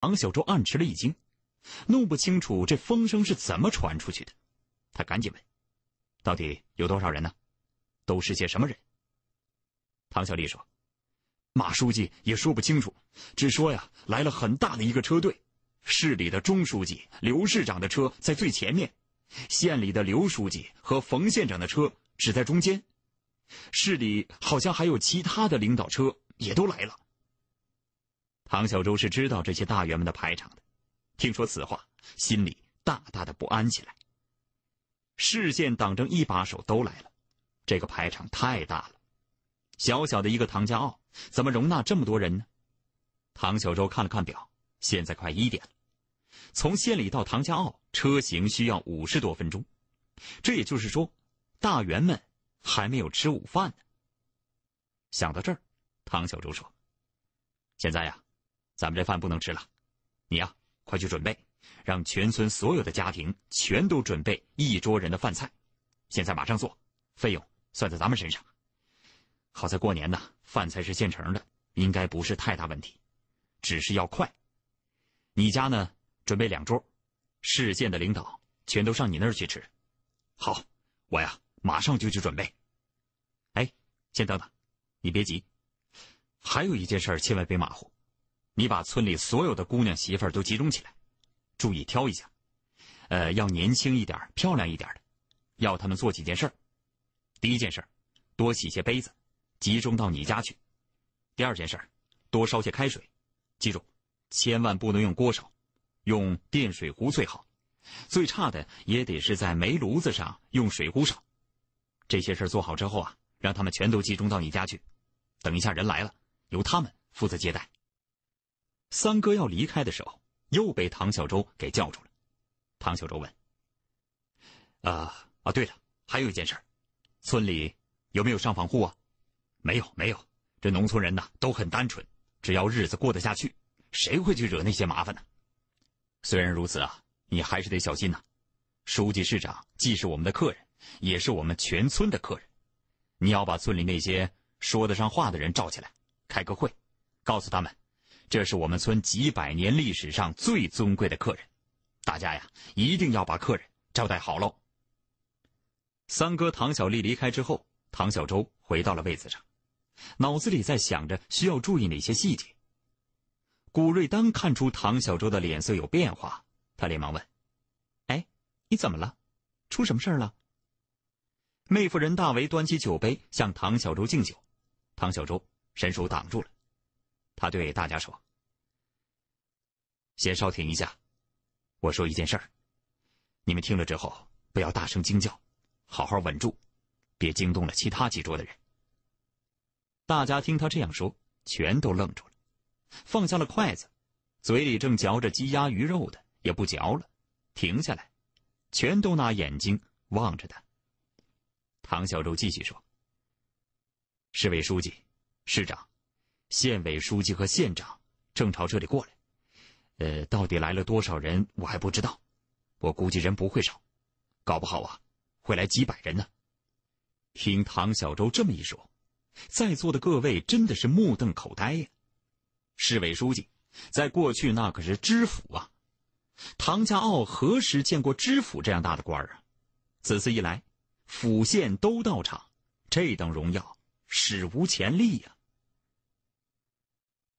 唐小舟暗吃了一惊，弄不清楚这风声是怎么传出去的。他赶紧问：“到底有多少人呢？都是些什么人？”唐小丽说：“马书记也说不清楚，只说呀，来了很大的一个车队。市里的钟书记、刘市长的车在最前面，县里的刘书记和冯县长的车只在中间。市里好像还有其他的领导车，也都来了。”唐小舟是知道这些大员们的排场的，听说此话，心里大大的不安起来。市县党政一把手都来了，这个排场太大了，小小的一个唐家坳怎么容纳这么多人呢？唐小舟看了看表，现在快一点了，从县里到唐家坳车行需要五十多分钟，这也就是说，大员们还没有吃午饭呢。想到这儿，唐小舟说：“现在呀。”咱们这饭不能吃了，你呀，快去准备，让全村所有的家庭全都准备一桌人的饭菜。现在马上做，费用算在咱们身上。好在过年呢，饭菜是现成的，应该不是太大问题，只是要快。你家呢，准备两桌，市县的领导全都上你那儿去吃。好，我呀，马上就去准备。哎，先等等，你别急，还有一件事，千万别马虎。你把村里所有的姑娘、媳妇儿都集中起来，注意挑一下，呃，要年轻一点、漂亮一点的。要他们做几件事：第一件事，多洗些杯子，集中到你家去；第二件事，多烧些开水，记住，千万不能用锅烧，用电水壶最好，最差的也得是在煤炉子上用水壶烧。这些事儿做好之后啊，让他们全都集中到你家去。等一下人来了，由他们负责接待。三哥要离开的时候，又被唐小舟给叫住了。唐小舟问：“啊啊，对了，还有一件事，村里有没有上访户啊？”“没有，没有。这农村人呐，都很单纯，只要日子过得下去，谁会去惹那些麻烦呢？”“虽然如此啊，你还是得小心呐。书记市长既是我们的客人，也是我们全村的客人。你要把村里那些说得上话的人召起来，开个会，告诉他们。”这是我们村几百年历史上最尊贵的客人，大家呀，一定要把客人招待好喽。三哥唐小丽离开之后，唐小舟回到了位子上，脑子里在想着需要注意哪些细节。古瑞当看出唐小舟的脸色有变化，他连忙问：“哎，你怎么了？出什么事儿了？”妹夫人大为端起酒杯向唐小舟敬酒，唐小舟伸手挡住了。他对大家说：“先稍停一下，我说一件事儿，你们听了之后不要大声惊叫，好好稳住，别惊动了其他几桌的人。”大家听他这样说，全都愣住了，放下了筷子，嘴里正嚼着鸡鸭鱼肉的也不嚼了，停下来，全都拿眼睛望着他。唐小舟继续说：“市委书记，市长。”县委书记和县长正朝这里过来，呃，到底来了多少人，我还不知道。我估计人不会少，搞不好啊，会来几百人呢。听唐小舟这么一说，在座的各位真的是目瞪口呆呀。市委书记，在过去那可是知府啊。唐家傲何时见过知府这样大的官儿啊？此次一来，府县都到场，这等荣耀，史无前例呀。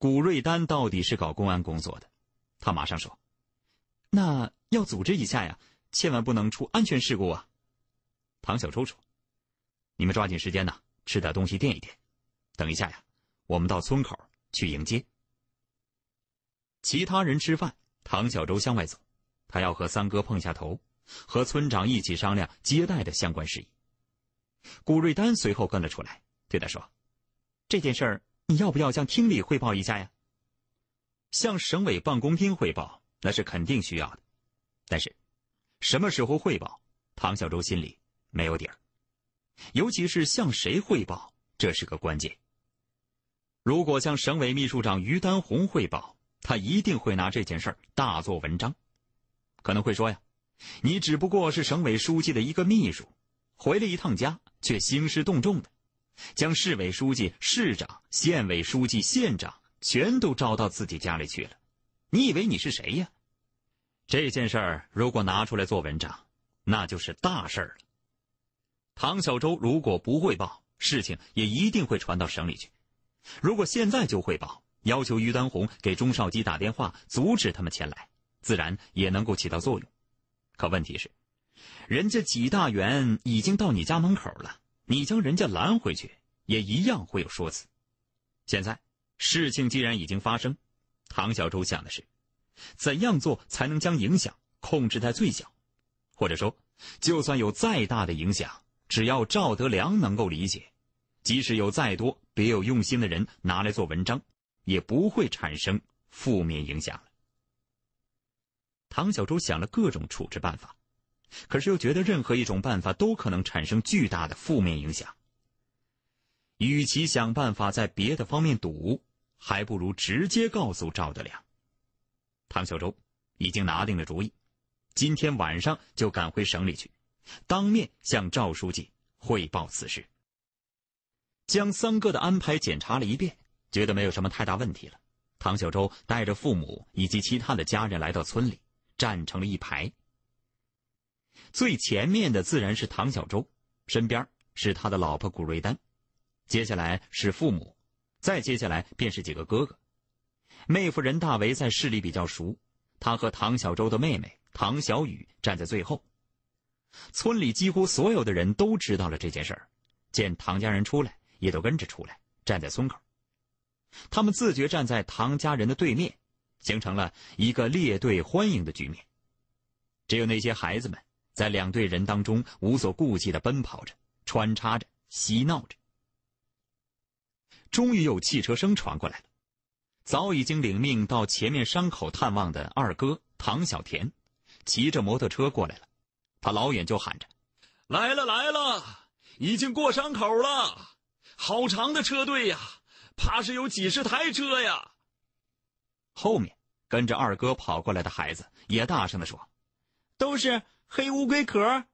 古瑞丹到底是搞公安工作的，他马上说：“那要组织一下呀，千万不能出安全事故啊。”唐小舟说：“你们抓紧时间呐，吃点东西垫一垫。等一下呀，我们到村口去迎接。”其他人吃饭，唐小舟向外走，他要和三哥碰下头，和村长一起商量接待的相关事宜。古瑞丹随后跟了出来，对他说：“这件事儿。”你要不要向厅里汇报一下呀？向省委办公厅汇报那是肯定需要的，但是什么时候汇报，唐小舟心里没有底儿。尤其是向谁汇报，这是个关键。如果向省委秘书长于丹红汇报，他一定会拿这件事儿大做文章，可能会说呀：“你只不过是省委书记的一个秘书，回了一趟家，却兴师动众的。”将市委书记、市长、县委书记、县长全都招到自己家里去了，你以为你是谁呀？这件事儿如果拿出来做文章，那就是大事儿了。唐小舟如果不汇报，事情也一定会传到省里去。如果现在就汇报，要求于丹红给钟少基打电话阻止他们前来，自然也能够起到作用。可问题是，人家几大员已经到你家门口了。你将人家拦回去，也一样会有说辞。现在事情既然已经发生，唐小猪想的是，怎样做才能将影响控制在最小？或者说，就算有再大的影响，只要赵德良能够理解，即使有再多别有用心的人拿来做文章，也不会产生负面影响了。唐小舟想了各种处置办法。可是又觉得任何一种办法都可能产生巨大的负面影响。与其想办法在别的方面堵，还不如直接告诉赵德良。唐小舟已经拿定了主意，今天晚上就赶回省里去，当面向赵书记汇报此事。将三哥的安排检查了一遍，觉得没有什么太大问题了。唐小舟带着父母以及其他的家人来到村里，站成了一排。最前面的自然是唐小舟，身边是他的老婆古瑞丹，接下来是父母，再接下来便是几个哥哥。妹夫任大为在市里比较熟，他和唐小舟的妹妹唐小雨站在最后。村里几乎所有的人都知道了这件事儿，见唐家人出来，也都跟着出来，站在村口。他们自觉站在唐家人的对面，形成了一个列队欢迎的局面。只有那些孩子们。在两队人当中，无所顾忌的奔跑着，穿插着，嬉闹着。终于有汽车声传过来了。早已经领命到前面山口探望的二哥唐小田，骑着摩托车过来了。他老远就喊着：“来了来了，已经过山口了。好长的车队呀，怕是有几十台车呀。”后面跟着二哥跑过来的孩子也大声的说：“都是。”黑乌龟壳。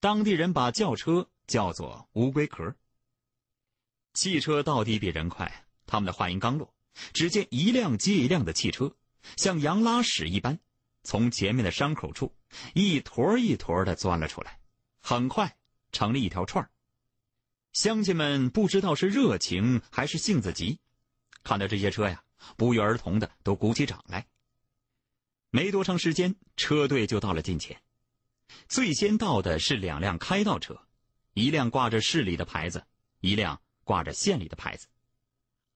当地人把轿车叫做乌龟壳。汽车到底比人快他们的话音刚落，只见一辆接一辆的汽车，像羊拉屎一般，从前面的山口处一坨一坨的钻了出来，很快成了一条串乡亲们不知道是热情还是性子急，看到这些车呀，不约而同的都鼓起掌来。没多长时间，车队就到了近前。最先到的是两辆开道车，一辆挂着市里的牌子，一辆挂着县里的牌子。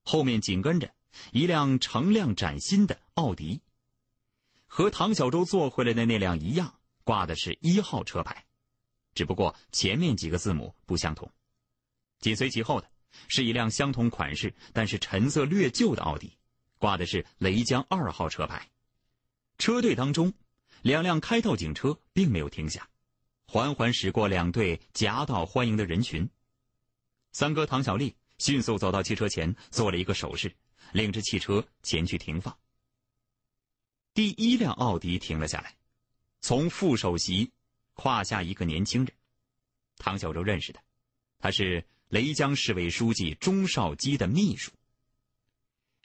后面紧跟着一辆乘辆崭新的奥迪，和唐小舟坐回来的那辆一样，挂的是一号车牌，只不过前面几个字母不相同。紧随其后的是一辆相同款式，但是陈色略旧的奥迪，挂的是雷江二号车牌。车队当中，两辆开道警车并没有停下，缓缓驶过两队夹道欢迎的人群。三哥唐小丽迅速走到汽车前，做了一个手势，领着汽车前去停放。第一辆奥迪停了下来，从副首席跨下一个年轻人，唐小洲认识的，他是雷江市委书记钟少基的秘书。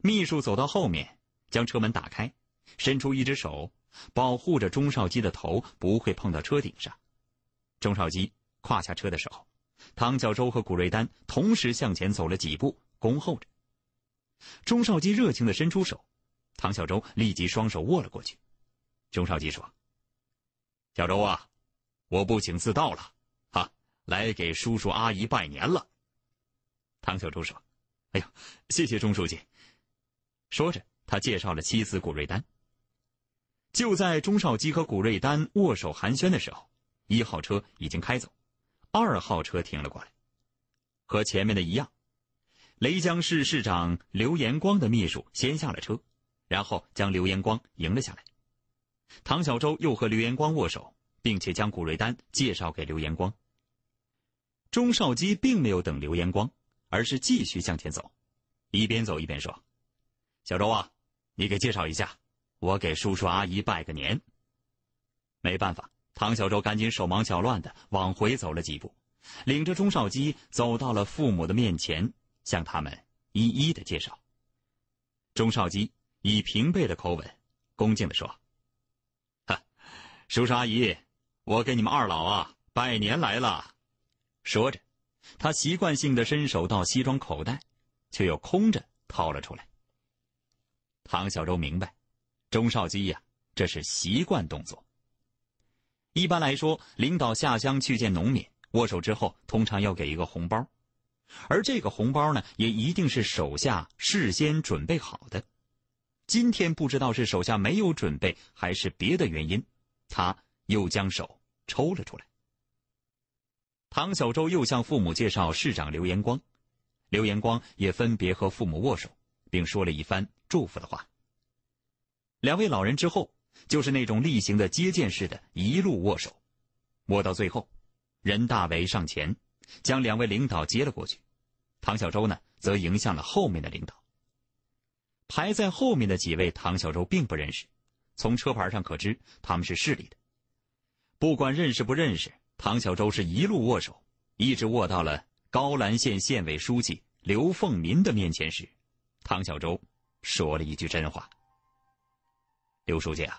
秘书走到后面，将车门打开。伸出一只手，保护着钟少基的头不会碰到车顶上。钟少基跨下车的时候，唐小舟和谷瑞丹同时向前走了几步，恭候着。钟少基热情地伸出手，唐小舟立即双手握了过去。钟少基说：“小周啊，我不请自到了，啊，来给叔叔阿姨拜年了。”唐小舟说：“哎呦，谢谢钟书记。”说着，他介绍了妻子谷瑞丹。就在钟少基和古瑞丹握手寒暄的时候，一号车已经开走，二号车停了过来，和前面的一样。雷江市市长刘延光的秘书先下了车，然后将刘延光迎了下来。唐小舟又和刘延光握手，并且将古瑞丹介绍给刘延光。钟少基并没有等刘延光，而是继续向前走，一边走一边说：“小周啊，你给介绍一下。”我给叔叔阿姨拜个年。没办法，唐小舟赶紧手忙脚乱的往回走了几步，领着钟少基走到了父母的面前，向他们一一的介绍。钟少基以平辈的口吻，恭敬的说：“哈，叔叔阿姨，我给你们二老啊拜年来了。”说着，他习惯性的伸手到西装口袋，却又空着掏了出来。唐小舟明白。钟少基呀，这是习惯动作。一般来说，领导下乡去见农民，握手之后通常要给一个红包，而这个红包呢，也一定是手下事先准备好的。今天不知道是手下没有准备，还是别的原因，他又将手抽了出来。唐小舟又向父母介绍市长刘延光，刘延光也分别和父母握手，并说了一番祝福的话。两位老人之后，就是那种例行的接见式的，一路握手，握到最后，任大为上前，将两位领导接了过去。唐小舟呢，则迎向了后面的领导。排在后面的几位，唐小舟并不认识，从车牌上可知他们是市里的。不管认识不认识，唐小舟是一路握手，一直握到了高兰县县委书记刘凤民的面前时，唐小舟说了一句真话。刘书记啊，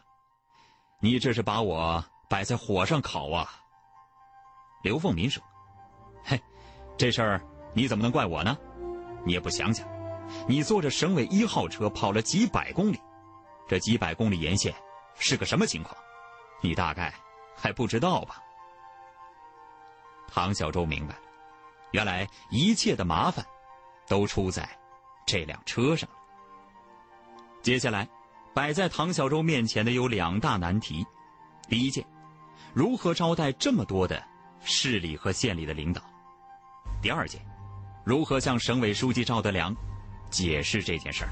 你这是把我摆在火上烤啊！刘凤鸣说：“嘿，这事儿你怎么能怪我呢？你也不想想，你坐着省委一号车跑了几百公里，这几百公里沿线是个什么情况，你大概还不知道吧？”唐小舟明白了，原来一切的麻烦都出在这辆车上。接下来。摆在唐小舟面前的有两大难题：第一件，如何招待这么多的市里和县里的领导；第二件，如何向省委书记赵德良解释这件事儿。